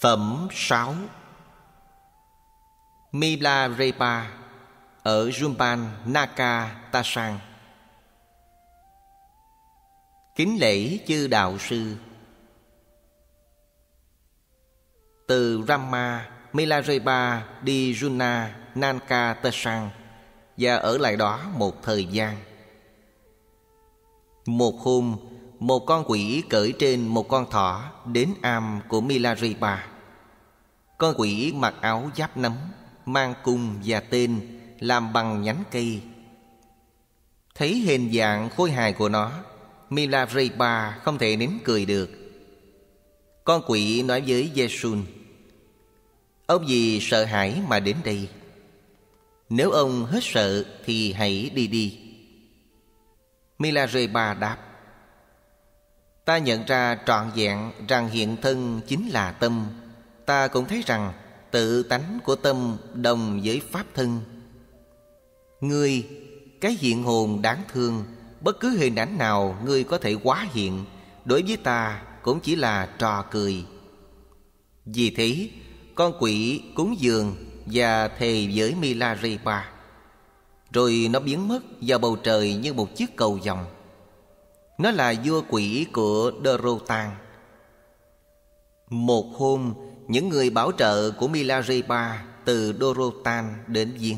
Phẩm 6 Mila Repa ở Rumban Naka Tasang Kính lễ chư đạo sư Từ Rama Milarepa đi Juna Nanka Tasang Và ở lại đó một thời gian Một hôm Một con quỷ cởi trên một con thỏ Đến am của Milarepa con quỷ mặc áo giáp nấm Mang cung và tên Làm bằng nhánh cây Thấy hình dạng khôi hài của nó Milarepa không thể nín cười được Con quỷ nói với giê Ông gì sợ hãi mà đến đây Nếu ông hết sợ thì hãy đi đi Milarepa đáp Ta nhận ra trọn vẹn rằng hiện thân chính là tâm ta cũng thấy rằng tự tánh của tâm đồng với pháp thân ngươi cái hiện hồn đáng thương bất cứ hình ảnh nào ngươi có thể quá hiện đối với ta cũng chỉ là trò cười vì thế con quỷ cúng dường và thề với Milarepa rồi nó biến mất vào bầu trời như một chiếc cầu vòng nó là vua quỷ của Dorotan một hôm những người bảo trợ của Milarepa từ Dorotan đến Giếng.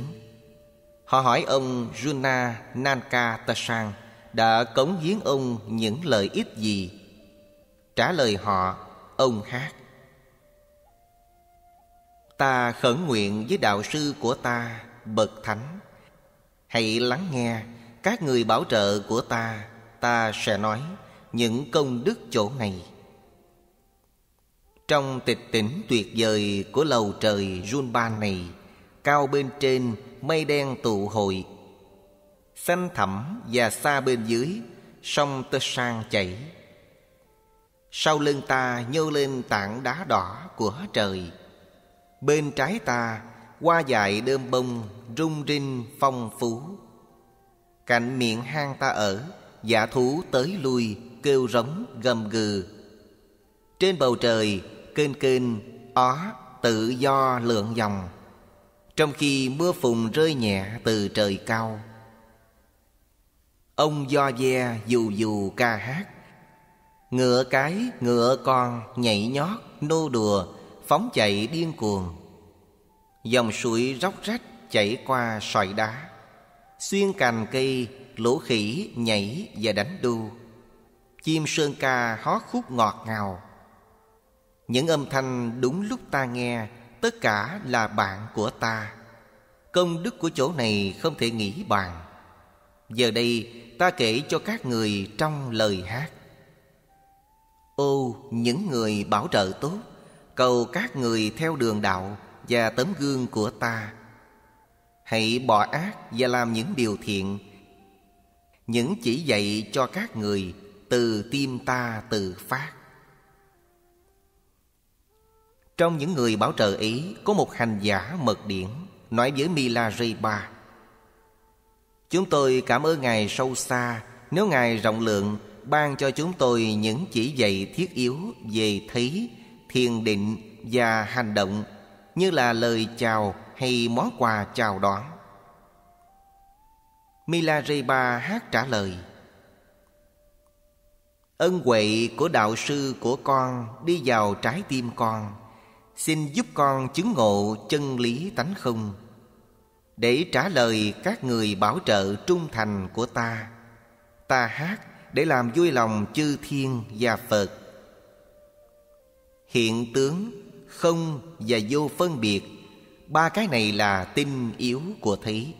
Họ hỏi ông Juna Nanka Tasang đã cống hiến ông những lợi ích gì? Trả lời họ, ông hát. Ta khẩn nguyện với đạo sư của ta, Bậc Thánh. Hãy lắng nghe các người bảo trợ của ta, ta sẽ nói những công đức chỗ này. Trong tịch tỉnh tuyệt vời của lầu trời Junban này Cao bên trên mây đen tụ hội Xanh thẳm và xa bên dưới Sông tơ sang chảy Sau lưng ta nhô lên tảng đá đỏ của trời Bên trái ta hoa dại đơm bông Rung rinh phong phú Cạnh miệng hang ta ở Giả thú tới lui Kêu rống gầm gừ Trên bầu trời kênh kênh ó tự do lượn dòng trong khi mưa phùn rơi nhẹ từ trời cao ông do ve dù dù ca hát ngựa cái ngựa con nhảy nhót nô đùa phóng chạy điên cuồng dòng suối róc rách chảy qua sỏi đá xuyên cành cây lũ khỉ nhảy và đánh đu chim sơn ca hót khúc ngọt ngào những âm thanh đúng lúc ta nghe Tất cả là bạn của ta Công đức của chỗ này không thể nghĩ bàn Giờ đây ta kể cho các người trong lời hát Ô những người bảo trợ tốt Cầu các người theo đường đạo Và tấm gương của ta Hãy bỏ ác và làm những điều thiện Những chỉ dạy cho các người Từ tim ta tự phát trong những người bảo trợ Ý Có một hành giả mật điển Nói với Mila Ba Chúng tôi cảm ơn Ngài sâu xa Nếu Ngài rộng lượng Ban cho chúng tôi những chỉ dạy thiết yếu Về thí, thiền định và hành động Như là lời chào hay món quà chào đón Mila Ba hát trả lời Ân huệ của đạo sư của con đi vào trái tim con xin giúp con chứng ngộ chân lý tánh không để trả lời các người bảo trợ trung thành của ta ta hát để làm vui lòng chư thiên và phật hiện tướng không và vô phân biệt ba cái này là tinh yếu của thấy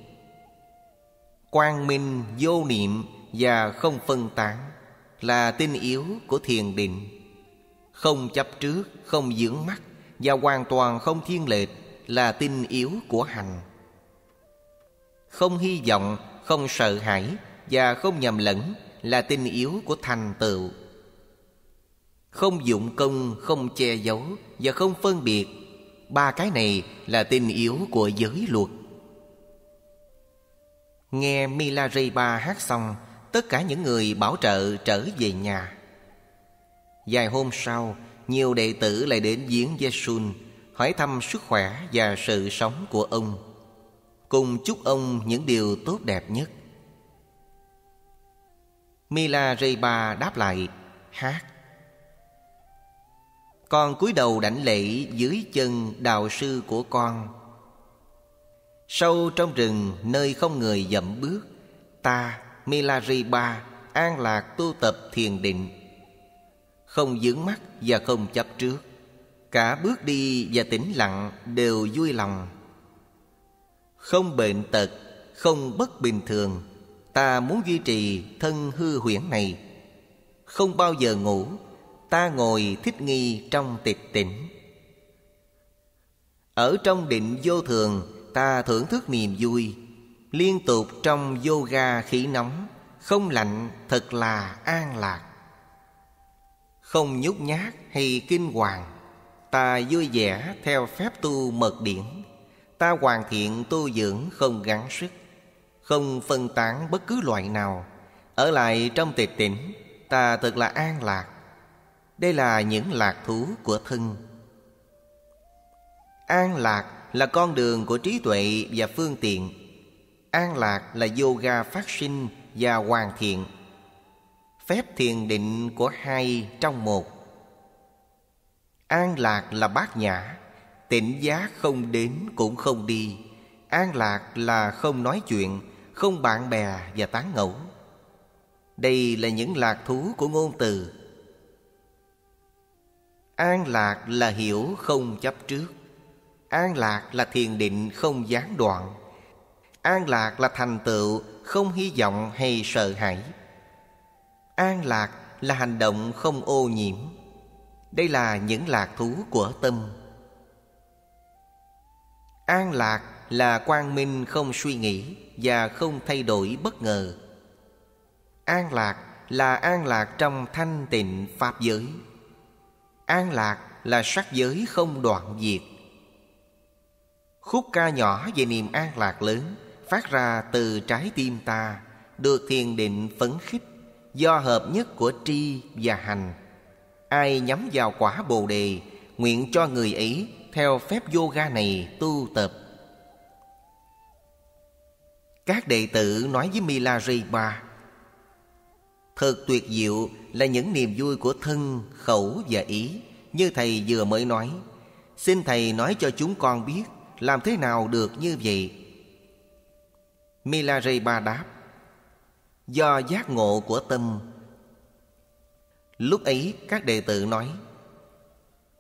quang minh vô niệm và không phân tán là tinh yếu của thiền định không chấp trước không dưỡng mắt và hoàn toàn không thiên lệch là tinh yếu của hành không hy vọng không sợ hãi và không nhầm lẫn là tinh yếu của thành tựu không dụng công không che giấu và không phân biệt ba cái này là tinh yếu của giới luật nghe ba hát xong tất cả những người bảo trợ trở về nhà vài hôm sau nhiều đệ tử lại đến giếng giê hỏi thăm sức khỏe và sự sống của ông, cùng chúc ông những điều tốt đẹp nhất. Mila Reba đáp lại hát. Con cúi đầu đảnh lễ dưới chân đạo sư của con. Sâu trong rừng nơi không người dậm bước, ta Mila an lạc tu tập thiền định không dướng mắt và không chấp trước cả bước đi và tĩnh lặng đều vui lòng không bệnh tật không bất bình thường ta muốn duy trì thân hư huyễn này không bao giờ ngủ ta ngồi thích nghi trong tịch tỉnh ở trong định vô thường ta thưởng thức niềm vui liên tục trong yoga khí nóng không lạnh thật là an lạc không nhút nhát hay kinh hoàng ta vui vẻ theo phép tu mật điển ta hoàn thiện tu dưỡng không gắng sức không phân tán bất cứ loại nào ở lại trong tịch tỉnh ta thật là an lạc đây là những lạc thú của thân an lạc là con đường của trí tuệ và phương tiện an lạc là yoga phát sinh và hoàn thiện phép thiền định của hai trong một an lạc là bát nhã tịnh giá không đến cũng không đi an lạc là không nói chuyện không bạn bè và tán ngẫu đây là những lạc thú của ngôn từ an lạc là hiểu không chấp trước an lạc là thiền định không gián đoạn an lạc là thành tựu không hy vọng hay sợ hãi An lạc là hành động không ô nhiễm Đây là những lạc thú của tâm An lạc là quang minh không suy nghĩ Và không thay đổi bất ngờ An lạc là an lạc trong thanh tịnh Pháp giới An lạc là sắc giới không đoạn diệt Khúc ca nhỏ về niềm an lạc lớn Phát ra từ trái tim ta Được thiền định phấn khích do hợp nhất của tri và hành ai nhắm vào quả bồ đề nguyện cho người ấy theo phép yoga này tu tập các đệ tử nói với Milarepa Thật tuyệt diệu là những niềm vui của thân, khẩu và ý Như Thầy vừa mới nói Xin Thầy nói cho chúng con biết Làm thế nào được như vậy Milarepa đáp do giác ngộ của tâm lúc ấy các đệ tử nói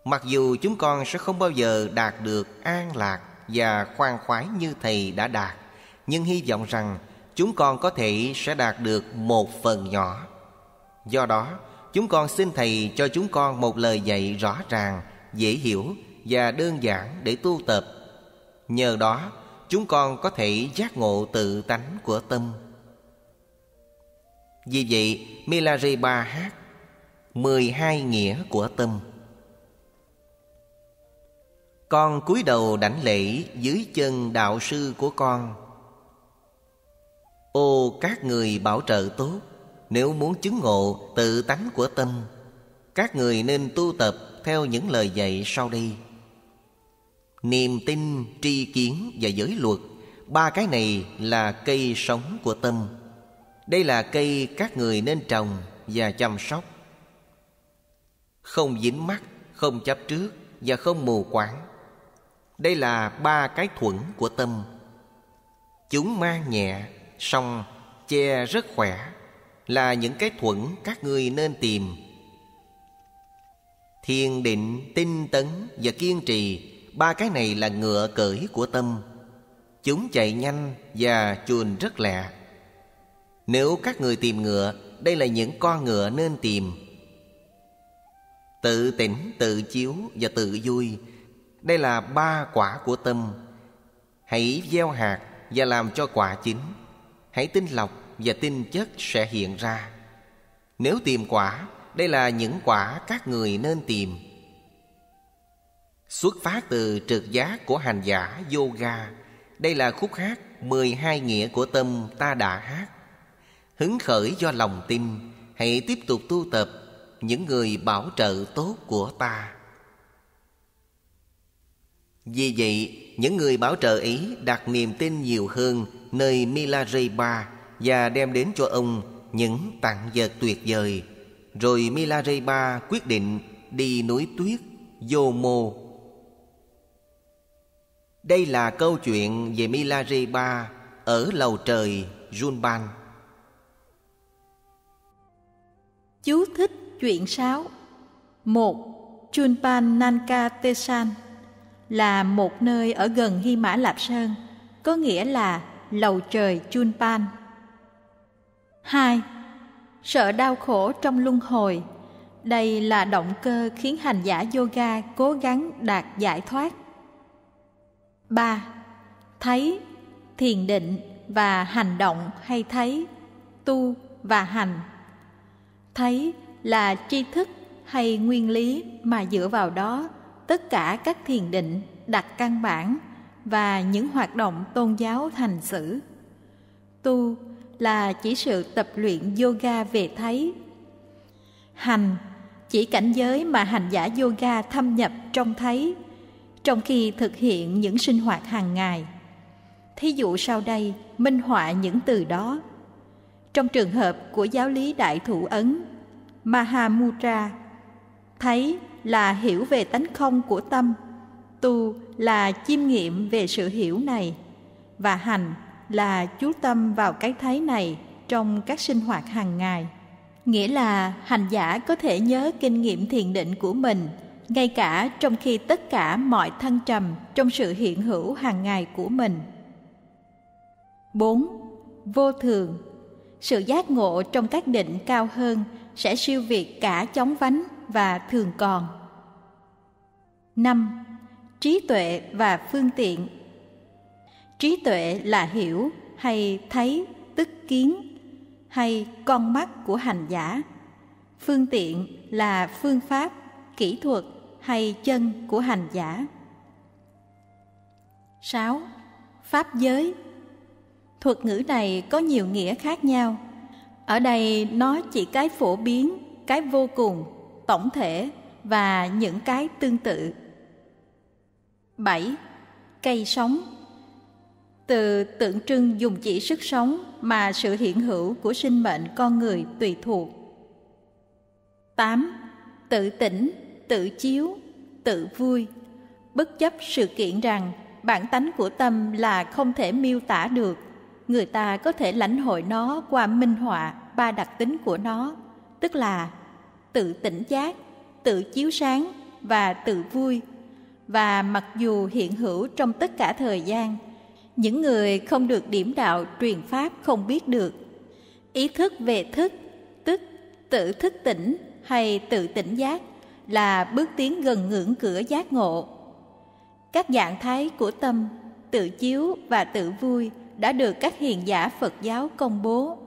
mặc dù chúng con sẽ không bao giờ đạt được an lạc và khoan khoái như thầy đã đạt nhưng hy vọng rằng chúng con có thể sẽ đạt được một phần nhỏ do đó chúng con xin thầy cho chúng con một lời dạy rõ ràng dễ hiểu và đơn giản để tu tập nhờ đó chúng con có thể giác ngộ tự tánh của tâm vì vậy, Milariba hát 12 nghĩa của tâm. Con cúi đầu đảnh lễ dưới chân đạo sư của con. Ô các người bảo trợ tốt, nếu muốn chứng ngộ tự tánh của tâm, các người nên tu tập theo những lời dạy sau đây. Niềm tin, tri kiến và giới luật, ba cái này là cây sống của tâm. Đây là cây các người nên trồng và chăm sóc Không dính mắt, không chấp trước và không mù quáng Đây là ba cái thuẫn của tâm Chúng mang nhẹ, song che rất khỏe Là những cái thuẫn các người nên tìm Thiền định, tinh tấn và kiên trì Ba cái này là ngựa cởi của tâm Chúng chạy nhanh và chuồn rất lẹ nếu các người tìm ngựa Đây là những con ngựa nên tìm Tự tỉnh, tự chiếu và tự vui Đây là ba quả của tâm Hãy gieo hạt và làm cho quả chín Hãy tinh lọc và tinh chất sẽ hiện ra Nếu tìm quả Đây là những quả các người nên tìm Xuất phát từ trượt giác của hành giả yoga Đây là khúc hát 12 nghĩa của tâm ta đã hát hứng khởi do lòng tin hãy tiếp tục tu tập những người bảo trợ tốt của ta vì vậy những người bảo trợ ý đặt niềm tin nhiều hơn nơi Milarepa và đem đến cho ông những tặng vật tuyệt vời rồi Milarepa quyết định đi núi tuyết vô mô đây là câu chuyện về Milarepa ở lầu trời Junban. Chú thích chuyện sáo 1. Chunpan Nanka Tesan là một nơi ở gần Hy Mã Lạp Sơn, có nghĩa là lầu trời Chunpan. 2. Sợ đau khổ trong luân hồi. Đây là động cơ khiến hành giả yoga cố gắng đạt giải thoát. 3. Thấy, thiền định và hành động hay thấy, tu và hành thấy là tri thức hay nguyên lý mà dựa vào đó tất cả các thiền định đặt căn bản và những hoạt động tôn giáo thành xử tu là chỉ sự tập luyện yoga về thấy hành chỉ cảnh giới mà hành giả yoga thâm nhập trong thấy trong khi thực hiện những sinh hoạt hàng ngày thí dụ sau đây minh họa những từ đó trong trường hợp của giáo lý đại thủ ấn Mahamudra Thấy là hiểu về tánh không của tâm Tu là chiêm nghiệm về sự hiểu này Và hành là chú tâm vào cái thấy này trong các sinh hoạt hàng ngày nghĩa là hành giả có thể nhớ kinh nghiệm thiền định của mình ngay cả trong khi tất cả mọi thăng trầm trong sự hiện hữu hàng ngày của mình 4. Vô thường sự giác ngộ trong các định cao hơn sẽ siêu việt cả chóng vánh và thường còn. 5. Trí tuệ và phương tiện Trí tuệ là hiểu hay thấy tức kiến hay con mắt của hành giả. Phương tiện là phương pháp, kỹ thuật hay chân của hành giả. 6. Pháp giới thuật ngữ này có nhiều nghĩa khác nhau ở đây nó chỉ cái phổ biến cái vô cùng tổng thể và những cái tương tự 7. Cây sống Từ tượng trưng dùng chỉ sức sống mà sự hiện hữu của sinh mệnh con người tùy thuộc. 8. Tự tỉnh, tự chiếu, tự vui Bất chấp sự kiện rằng bản tánh của tâm là không thể miêu tả được người ta có thể lãnh hội nó qua minh họa ba đặc tính của nó, tức là tự tỉnh giác, tự chiếu sáng và tự vui. Và mặc dù hiện hữu trong tất cả thời gian, những người không được điểm đạo truyền pháp không biết được. Ý thức về thức, tức tự thức tỉnh hay tự tỉnh giác là bước tiến gần ngưỡng cửa giác ngộ. Các dạng thái của tâm, tự chiếu và tự vui – đã được các hiền giả Phật giáo công bố.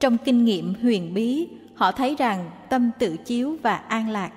Trong kinh nghiệm huyền bí, họ thấy rằng tâm tự chiếu và an lạc